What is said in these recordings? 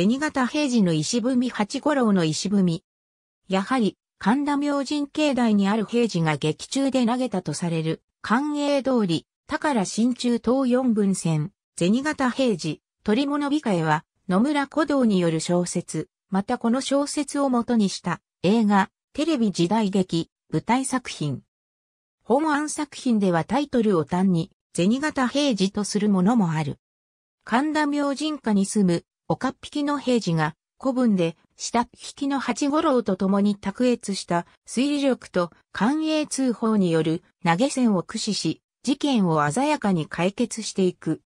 銭形平次の石踏み八五郎の石踏み。やはり、神田明神境内にある平次が劇中で投げたとされる、官営通り、宝新中東四分線、銭形平次、鳥物美会は、野村古道による小説、またこの小説を元にした映画、テレビ時代劇、舞台作品。本案作品ではタイトルを単に、銭形平次とするものもある。神田明神家に住む岡っ引きの平次が古文で下っ引きの八五郎と共に卓越した推理力と官営通報による投げ銭を駆使し、事件を鮮やかに解決していく。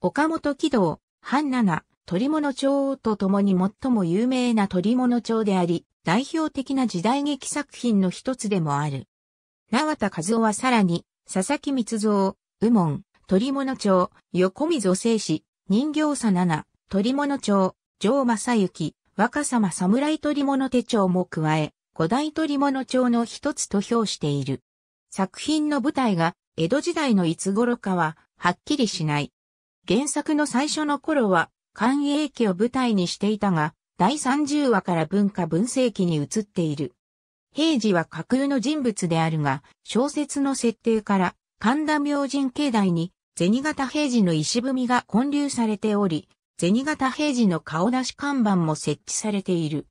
岡本喜道、半七、鳥物町と共に最も有名な鳥物町であり、代表的な時代劇作品の一つでもある。永田和夫はさらに、佐々木密造、右門、鳥物町、横溝正史、人形佐七、鳥物帳、城正幸、若様侍鳥物手帳も加え、古代鳥物帳の一つと評している。作品の舞台が江戸時代のいつ頃かははっきりしない。原作の最初の頃は寛永期を舞台にしていたが、第30話から文化文世期に移っている。平時は架空の人物であるが、小説の設定から神田明神境内に銭形平治の石踏みが混流されており、銭形平次の顔出し看板も設置されている。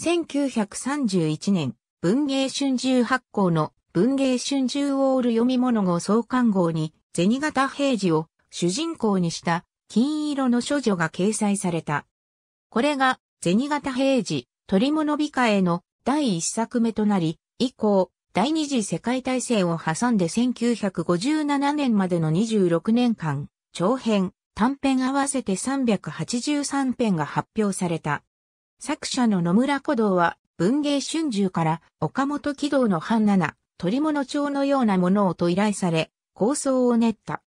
1931年、文芸春秋発行の文芸春秋オール読み物号創刊号に銭形平次を主人公にした金色の処女が掲載された。これが銭形平次鳥物美化への第一作目となり、以降、第二次世界大戦を挟んで1957年までの26年間、長編、短編合わせて383編が発表された。作者の野村古道は、文芸春秋から岡本軌道の半七、鳥物帳のようなものをと依頼され、構想を練った。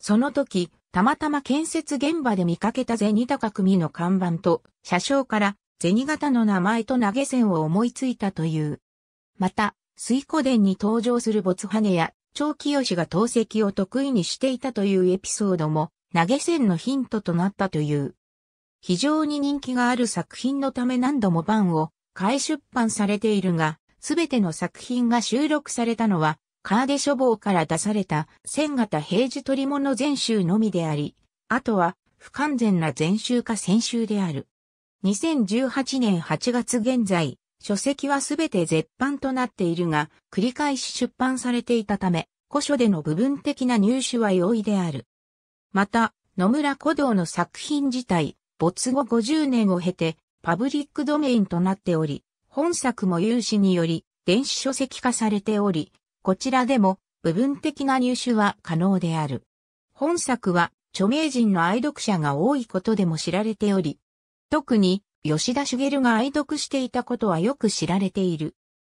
その時、たまたま建設現場で見かけた銭高組の看板と、車掌から銭形の名前と投げ銭を思いついたという。また、水古伝に登場するボツハネや、長清が投石を得意にしていたというエピソードも投げ銭のヒントとなったという。非常に人気がある作品のため何度も版を買い出版されているが、すべての作品が収録されたのは、カーデ書房から出された千型平時取物全集のみであり、あとは不完全な全集か先集である。2018年8月現在、書籍はすべて絶版となっているが、繰り返し出版されていたため、古書での部分的な入手は容易である。また、野村古道の作品自体、没後50年を経て、パブリックドメインとなっており、本作も有志により、電子書籍化されており、こちらでも部分的な入手は可能である。本作は著名人の愛読者が多いことでも知られており、特に吉田茂が愛読していたことはよく知られている。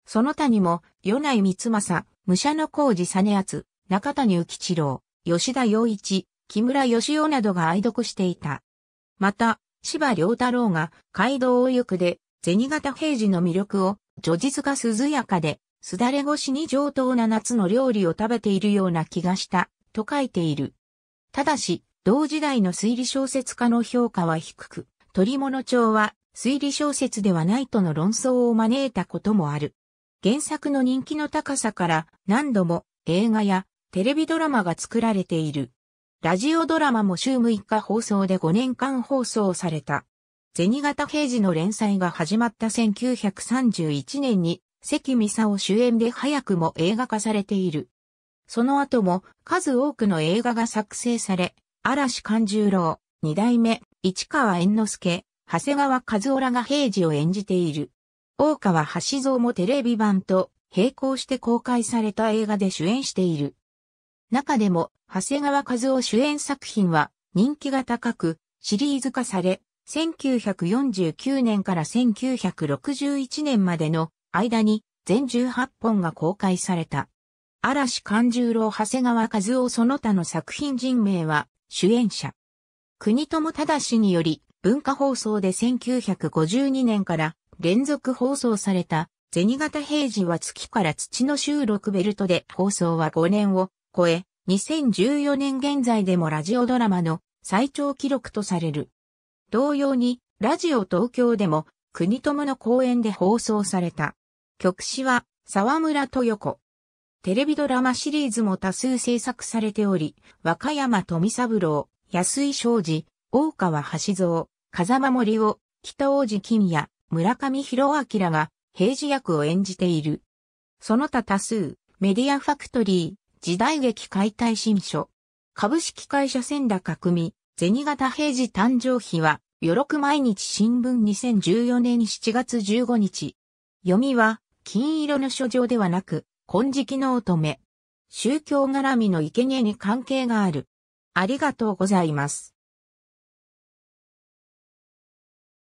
その他にも、与内光政、武者の孔子実篤、中谷浮一郎、吉田洋一、木村義夫などが愛読していた。また、芝良太郎が街道を行くで、銭形平次の魅力を、序実が涼やかで、すだれ越しに上等な夏の料理を食べているような気がした、と書いている。ただし、同時代の推理小説家の評価は低く、鳥物町は推理小説ではないとの論争を招いたこともある。原作の人気の高さから何度も映画やテレビドラマが作られている。ラジオドラマも週6日放送で5年間放送された。銭形刑事の連載が始まった1931年に、関美佐を主演で早くも映画化されている。その後も数多くの映画が作成され、嵐勘十郎、二代目、市川猿之助、長谷川和夫らが平治を演じている。大川橋蔵もテレビ版と並行して公開された映画で主演している。中でも、長谷川和夫主演作品は人気が高く、シリーズ化され、1949年から1961年までの間に全18本が公開された。嵐勘十郎長谷川和夫その他の作品人名は主演者。国友氏により文化放送で1952年から連続放送された銭形平次は月から土の収録ベルトで放送は5年を超え、2014年現在でもラジオドラマの最長記録とされる。同様に、ラジオ東京でも、国友の公演で放送された。曲詞は、沢村豊子。テレビドラマシリーズも多数制作されており、若山富三郎、安井昌司、大川橋蔵、風間森夫、北王子金也、村上弘明が、平時役を演じている。その他多数、メディアファクトリー、時代劇解体新書。株式会社千高組、銭形平次誕生日は、よろく毎日新聞2014年7月15日。読みは、金色の書状ではなく、金色の乙女。宗教絡みの生贄に関係がある。ありがとうございます。